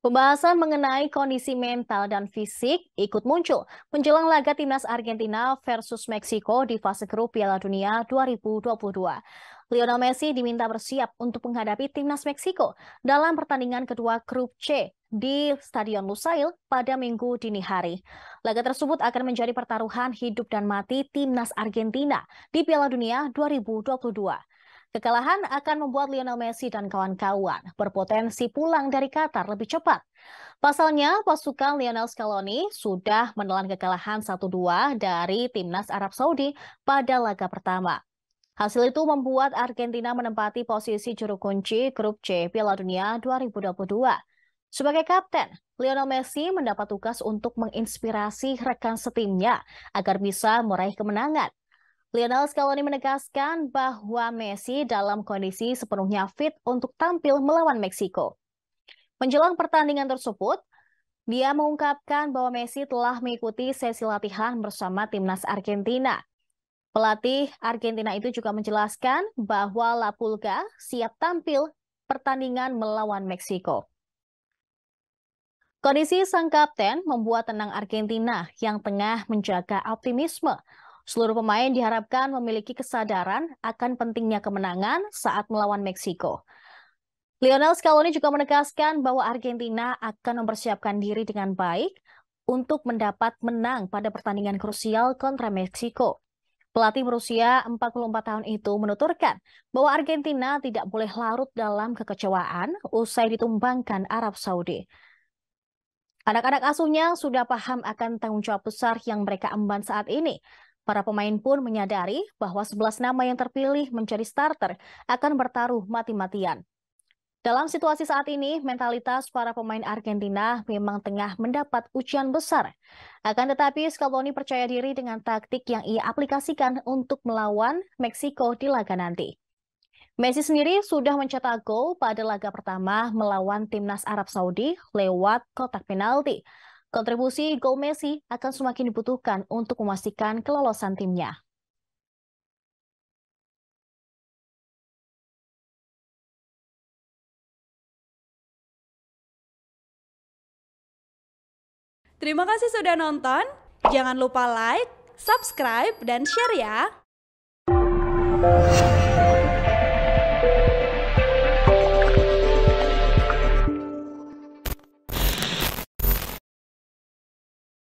Pembahasan mengenai kondisi mental dan fisik ikut muncul menjelang laga timnas Argentina versus Meksiko di fase grup Piala Dunia 2022. Lionel Messi diminta bersiap untuk menghadapi timnas Meksiko dalam pertandingan kedua grup C di Stadion Lusail pada minggu dini hari. Laga tersebut akan menjadi pertaruhan hidup dan mati timnas Argentina di Piala Dunia 2022. Kekalahan akan membuat Lionel Messi dan kawan-kawan berpotensi pulang dari Qatar lebih cepat. Pasalnya, pasukan Lionel Scaloni sudah menelan kekalahan 1-2 dari timnas Arab Saudi pada laga pertama. Hasil itu membuat Argentina menempati posisi juru kunci grup C Piala Dunia 2022. Sebagai kapten, Lionel Messi mendapat tugas untuk menginspirasi rekan setimnya agar bisa meraih kemenangan. Lionel Scaloni menegaskan bahwa Messi dalam kondisi sepenuhnya fit untuk tampil melawan Meksiko. Menjelang pertandingan tersebut, dia mengungkapkan bahwa Messi telah mengikuti sesi latihan bersama timnas Argentina. Pelatih Argentina itu juga menjelaskan bahwa La Pulga siap tampil pertandingan melawan Meksiko. Kondisi sang kapten membuat tenang Argentina yang tengah menjaga optimisme Seluruh pemain diharapkan memiliki kesadaran akan pentingnya kemenangan saat melawan Meksiko. Lionel Scaloni juga menegaskan bahwa Argentina akan mempersiapkan diri dengan baik untuk mendapat menang pada pertandingan krusial kontra Meksiko. Pelatih berusia 44 tahun itu menuturkan bahwa Argentina tidak boleh larut dalam kekecewaan usai ditumbangkan Arab Saudi. Anak-anak asuhnya sudah paham akan tanggung jawab besar yang mereka emban saat ini. Para pemain pun menyadari bahwa 11 nama yang terpilih menjadi starter akan bertaruh mati-matian. Dalam situasi saat ini, mentalitas para pemain Argentina memang tengah mendapat ujian besar. Akan tetapi, Scaloni percaya diri dengan taktik yang ia aplikasikan untuk melawan Meksiko di laga nanti. Messi sendiri sudah mencetak gol pada laga pertama melawan timnas Arab Saudi lewat kotak penalti. Kontribusi gol Messi akan semakin dibutuhkan untuk memastikan kelolosan timnya. Terima kasih sudah nonton. Jangan lupa like, subscribe, dan share ya.